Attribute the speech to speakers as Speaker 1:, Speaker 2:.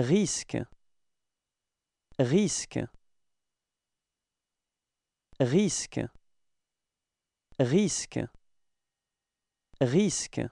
Speaker 1: risque risque risque risque risque